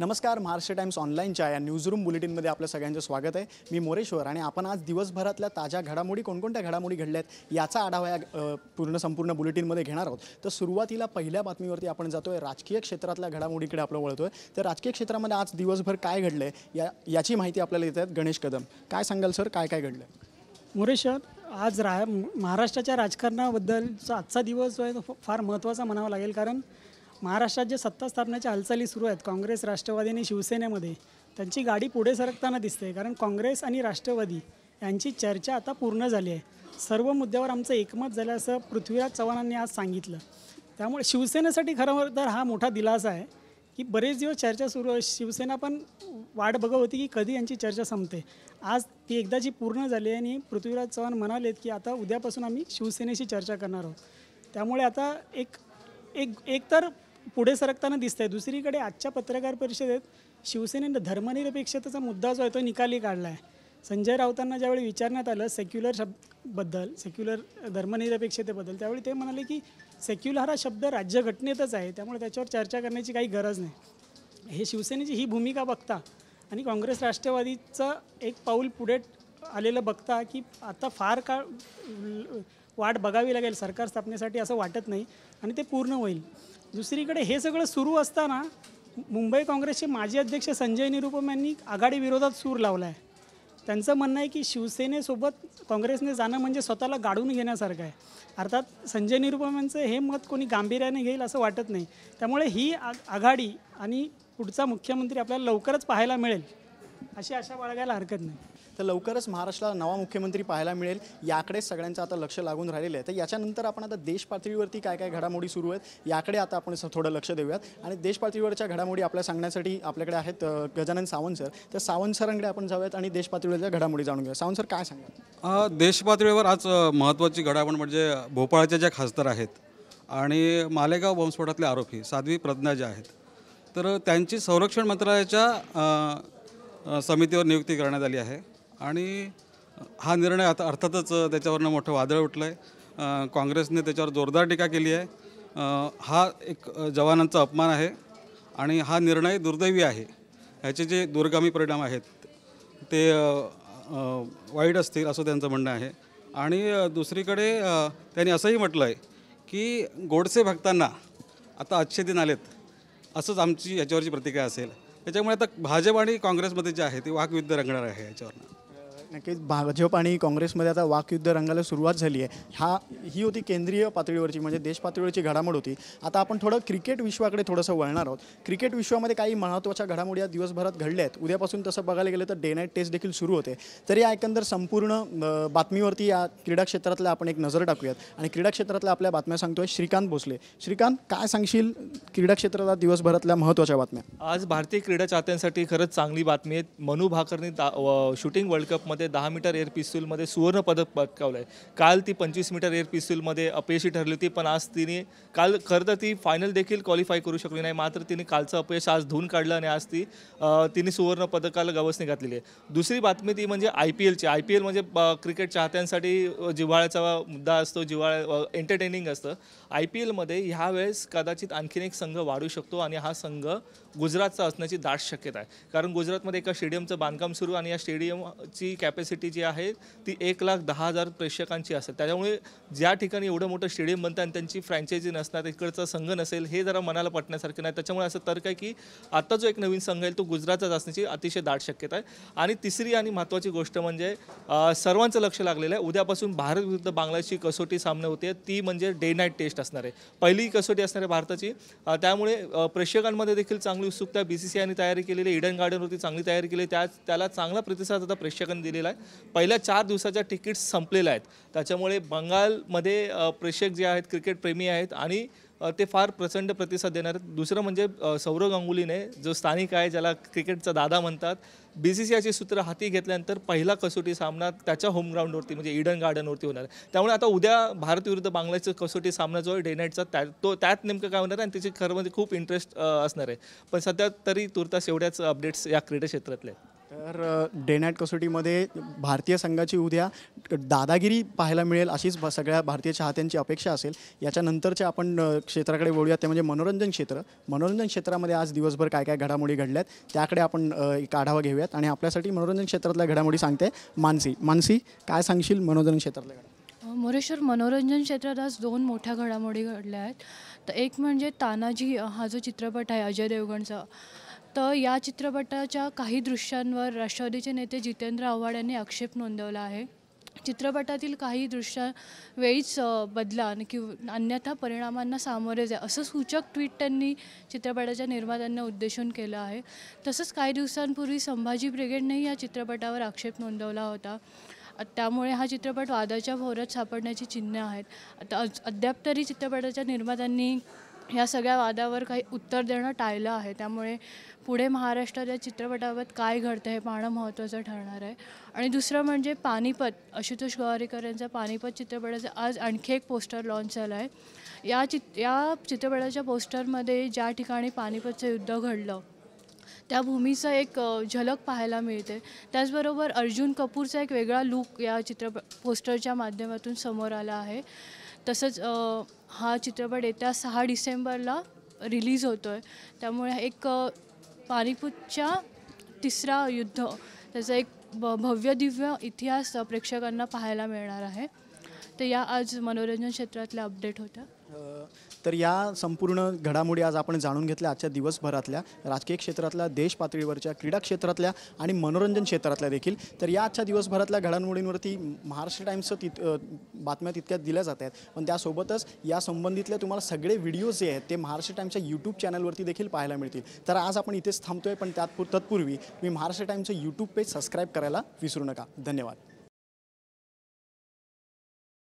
नमस्कार महाराष्ट्र टाइम्स ऑनलाईनच्या या न्यूजरूम बुलेटिनमध्ये आपल्या सगळ्यांचं स्वागत आहे मी मोरेश्वर आणि आपण आज दिवसभरातल्या ताज्या घडामोडी कोणकोणत्या घडामोडी घडल्या आहेत याचा आढावा या पूर्ण संपूर्ण बुलेटिनमध्ये घेणार आहोत तर सुरुवातीला पहिल्या बातमीवरती आपण जातो आहे राजकीय क्षेत्रातल्या घडामोडीकडे आपलं वळतो आहे तर राजकीय क्षेत्रामध्ये आज दिवसभर काय घडलं आहे या याची माहिती आपल्याला देत आहेत गणेश कदम काय सांगाल सर काय काय घडलं मोरेश्वर आज रा महाराष्ट्राच्या राजकारणाबद्दलचा आजचा दिवस जो आहे तो फार महत्त्वाचा म्हणावा लागेल कारण महाराष्ट्रात जे सत्ता स्थापनेच्या हालचाली सुरू आहेत काँग्रेस राष्ट्रवादी आणि शिवसेनेमध्ये त्यांची गाडी पुढे सरकताना दिसते कारण काँग्रेस आणि राष्ट्रवादी यांची चर्चा आता पूर्ण झाली आहे सर्व मुद्द्यावर आमचं एकमत झालं असं पृथ्वीराज चव्हाणांनी आज सांगितलं त्यामुळे शिवसेनेसाठी खरं तर हा मोठा दिलासा आहे की बरेच दिवस चर्चा सुरू आहे शिवसेना पण वाट बघत होती की कधी यांची चर्चा संपते आज ती एकदाची पूर्ण झाली आहे आणि पृथ्वीराज चव्हाण म्हणालेत की आता उद्यापासून आम्ही शिवसेनेशी चर्चा करणार आहोत त्यामुळे आता एक एक तर पुढे सरकताना दिसत आहे दुसरीकडे आजच्या पत्रकार परिषदेत शिवसेनेनं धर्मनिरपेक्षतेचा मुद्दा जो आहे तो निकाली काढला आहे संजय राऊतांना ज्यावेळी विचारण्यात आलं सेक्युलर शब्दबद्दल सेक्युलर धर्मनिरपेक्षतेबद्दल त्यावेळी ते म्हणाले की सेक्युलर हा शब्द राज्यघटनेतच आहे त्यामुळे त्याच्यावर चर्चा करण्याची काही गरज नाही हे शिवसेनेची ही भूमिका बघता आणि काँग्रेस राष्ट्रवादीचं एक पाऊल पुढे आलेलं बघता की आता फार काळ वाट बघावी लागेल सरकार स्थापनेसाठी असं वाटत नाही आणि ते पूर्ण होईल दुसरीकडे हे सगळं सुरू असताना मुंबई काँग्रेसचे माजी अध्यक्ष संजय निरुपम यांनी आघाडी विरोधात सूर लावला आहे त्यांचं म्हणणं आहे की शिवसेनेसोबत काँग्रेसने जाणं म्हणजे स्वतःला गाडून घेण्यासारखं आहे अर्थात संजय निरुपम यांचं हे मत कोणी गांभीर्याने घेईल असं वाटत नाही त्यामुळे ही आघाडी आणि पुढचा मुख्यमंत्री आपल्याला लवकरच पाहायला मिळेल अशी आशा बाळगायला हरकत नाही तर लवकरच महाराष्ट्राला नवा मुख्यमंत्री पाहायला मिळेल याकडे सगळ्यांचं आता लक्ष लागून राहिलेलं आहे तर याच्यानंतर आपण आता देशपातळीवरती काय काय घडामोडी सुरू आहेत याकडे आता आपण थोडं लक्ष देऊयात आणि देशपातळीवरच्या घडामोडी आपल्या सांगण्यासाठी आपल्याकडे आहेत गजानन सावंत सर त्या सावंत सरांकडे आपण जाऊयात आणि देशपातळीवरच्या घडामोडी जाणून घेऊया सावंत सर काय सांगा देशपातळीवर आज महत्त्वाची घडामोड म्हणजे भोपाळच्या ज्या खासदार आहेत आणि मालेगाव बॉम्बस्फोटातले आरोपी साध्वी प्रज्ञा ज्या आहेत तर त्यांची संरक्षण मंत्रालयाच्या समितीवर नियुक्ती करण्यात आली आहे आणि हा निर्णय आता अर्थातच त्याच्यावरनं मोठं वादळ उठलं आहे काँग्रेसने त्याच्यावर जोरदार टीका केली आहे हा एक जवानांचा अपमान आहे आणि हा निर्णय दुर्दैवी आहे ह्याचे जे दूरगामी परिणाम आहेत ते वाईट असतील असं त्यांचं म्हणणं आहे आणि दुसरीकडे त्यांनी असंही म्हटलं आहे की गोडसे भक्तांना आता अच्छे दिन आलेत असंच आमची याच्यावरची प्रतिक्रिया असेल त्याच्यामुळे आता भाजप आणि काँग्रेसमध्ये जे आहे ते वाकविद्य रंगणार आहे याच्यावरनं नक्कीच भाजप आणि काँग्रेसमध्ये आता वाकयुद्ध रंगाला सुरुवात झाली आहे हा ही होती केंद्रीय पातळीवरची म्हणजे देश पातळीवरची घडामोड होती आता आपण थोडं क्रिकेट विश्वाकडे थोडंसं वळणार आहोत क्रिकेट विश्वामध्ये काही महत्त्वाच्या घडामोडी या दिवसभरात घडल्या आहेत उद्यापासून तसं बघायला गेलं तर डे नाईट टेस्ट देखील सुरू होते तर या एकंदर संपूर्ण बातमीवरती या क्रीडा क्षेत्रातल्या आपण एक नजर टाकूयात आणि क्रीडा क्षेत्रातल्या आपल्या बातम्या सांगतोय श्रीकांत भोसले श्रीकांत काय सांगशील क्रीडा क्षेत्रातल्या दिवसभरातल्या महत्त्वाच्या बातम्या आज भारतीय क्रीडा चाहत्यांसाठी खरंच चांगली बातमी आहे मनू भाकरनी शूटिंग वर्ल्ड कपमध्ये ते दहा मीटर एअर पिस्तूलमध्ये सुवर्ण पदक पटकावलं आहे काल ती पंचवीस मीटर एअर पिस्तूलमध्ये अपयशी ठरली होती पण आज तिने काल खरं तर ती फायनल देखील क्वालिफाय करू शकली नाही मात्र तिने कालचं अपयश आज धुवून काढलं आणि आज ती तिने सुवर्ण पदकाला गवसणी घातलेली आहे दुसरी बातमी ती म्हणजे आय पी एलची आय पी एल म्हणजे क्रिकेट चाहत्यांसाठी जिव्हाळ्याचा मुद्दा असतो जिव्हाळ्या एंटरटेनिंग असतं आय पी एलमध्ये ह्या वेळेस कदाचित आणखीन एक संघ वाढू शकतो आणि हा संघ गुजरातचा असण्याची दाट शक्यता आहे कारण गुजरातमध्ये एका स्टेडियमचं बांधकाम सुरू आणि या स्टेडियमची कॅपॅसिटी जी आहे ती एक लाख दहा हजार प्रेक्षकांची असेल त्याच्यामुळे ज्या ठिकाणी एवढं मोठं स्टेडियम बनतं आणि त्यांची फ्रँचायझी नसणार इकडचा संघ नसेल हे जरा मनाला पटण्यासारखं नाही त्याच्यामुळे असं तर्क आहे की आता जो एक नवीन संघ येईल तो गुजरातचाच असण्याची अतिशय दाट शक्यता आहे आणि तिसरी आणि महत्त्वाची गोष्ट म्हणजे सर्वांचं लक्ष लागलेलं आहे उद्यापासून भारत विरुद्ध बांगलादेशची कसोटी सामने होते ती म्हणजे डे नाईट टेस्ट असणार आहे पहिली कसोटी असणार आहे भारताची त्यामुळे प्रेक्षकांमध्ये देखील चांगली उत्सुकता बी सी सी आयने तयारी केलेली इडन गार्डनवरती चांगली तयारी केली त्या त्याला चांगला प्रतिसाद आता प्रेक्षकांनी दिले केलेला आहे पहिल्या चार दिवसाच्या तिकीट संपलेल्या आहेत त्याच्यामुळे बंगालमध्ये प्रेक्षक जे आहेत क्रिकेटप्रेमी आहेत आणि ते फार प्रचंड प्रतिसाद देणार आहेत दुसरं म्हणजे सौरव गांगुलीने जो स्थानिक आहे ज्याला क्रिकेटचा दादा म्हणतात बी सी सी आयची सूत्र हाती घेतल्यानंतर पहिला कसोटी सामना त्याच्या होमग्राऊंडवरती म्हणजे इडन गार्डनवरती होणार आहे त्यामुळे आता उद्या भारत विरुद्ध बांगलादेशचा कसोटी सामना जो आहे डे नाईटचा त्या तो त्यात नेमकं काय होणार आहे आणि त्याची खरं म्हणजे खूप इंटरेस्ट असणार आहे पण सध्या तरी तुर्तास एवढ्याच अपडेट्स या क्रीडा क्षेत्रातले आहेत तर डे नाईट कसोटीमध्ये भारतीय संघाची उद्या दादागिरी पाहायला मिळेल अशीच सगळ्या भारतीय चाहत्यांची अपेक्षा असेल याच्यानंतरचे आपण क्षेत्राकडे बोलूयात ते म्हणजे मनोरंजन क्षेत्र मनोरंजन क्षेत्रामध्ये आज दिवसभर काय काय घडामोडी घडल्यात त्याकडे आपण एक आढावा घेऊयात आणि आपल्यासाठी मनोरंजन क्षेत्रातल्या घडामोडी सांगते मानसी मानसी काय सांगशील मनोरंजन क्षेत्रातल्या मोरेश्वर मनोरंजन क्षेत्रात आज दोन मोठ्या घडामोडी घडल्या आहेत तर एक म्हणजे तानाजी हा जो चित्रपट आहे अजय देवगणचा तर या चित्रपटाच्या काही दृश्यांवर राष्ट्रवादीचे नेते जितेंद्र आव्हाड यांनी आक्षेप नोंदवला आहे चित्रपटातील काही दृश्या वेळीच बदला कि अन्यथा परिणामांना सामोरे जाय असं सूचक ट्विट त्यांनी चित्रपटाच्या निर्मात्यांना उद्देशून केलं आहे तसंच काही दिवसांपूर्वी संभाजी ब्रिगेडनेही या चित्रपटावर आक्षेप नोंदवला होता त्यामुळे हा चित्रपट वादाच्या भोवऱ्यात सापडण्याची चिन्ह आहेत आता अद्याप तरी चित्रपटाच्या निर्मात्यांनी या सगळ्या वादावर काही उत्तर देणं टाळलं आहे त्यामुळे पुढे महाराष्ट्रात या चित्रपटाबाबत काय घडतं हे पाहणं महत्त्वाचं ठरणार आहे आणि दुसरं म्हणजे पानिपत आशुतोष गवारीकर यांचा पानिपत चित्रपटाचं आज आणखी एक पोस्टर लॉन्च झालं आहे या चित या चित्रपटाच्या पोस्टरमध्ये ज्या ठिकाणी पानिपतचं युद्ध घडलं त्या भूमीचं एक झलक पाहायला मिळते त्याचबरोबर अर्जुन कपूरचा एक वेगळा लूक या चित्रप पोस्टरच्या माध्यमातून समोर आला आहे तसंच हा चित्रपट येत्या सहा डिसेंबरला रिलीज होतो आहे त्यामुळे एक पानिपूतच्या तिसरा युद्ध त्याचा एक ब भव्य दिव्य इतिहास प्रेक्षकांना पाहायला मिळणार आहे तर या आज मनोरंजन क्षेत्रातल्या अपडेट होत्या तर या संपूर्ण घडामोडी आज आपण जाणून घेतल्या आजच्या दिवसभरातल्या राजकीय क्षेत्रातल्या देश पातळीवरच्या क्रीडा क्षेत्रातल्या आणि मनोरंजन क्षेत्रातल्या देखील तर या आजच्या दिवसभरातल्या घडामोडींवरती महाराष्ट्र टाईम्सचं तित बातम्या तितक्यात दिल्या जात आहेत पण त्यासोबतच या संबंधितले तुम्हाला सगळे व्हिडिओज जे आहेत ते महाराष्ट्र टाईम्सच्या यूट्यूब चॅनलवरती देखील पाहायला मिळतील तर आज आपण इथेच थांबतोय पण त्यात तत्पूर्वी मी महाराष्ट्र टाईम्सचं यूट्यूब पेज सबस्क्राईब करायला विसरू नका धन्यवाद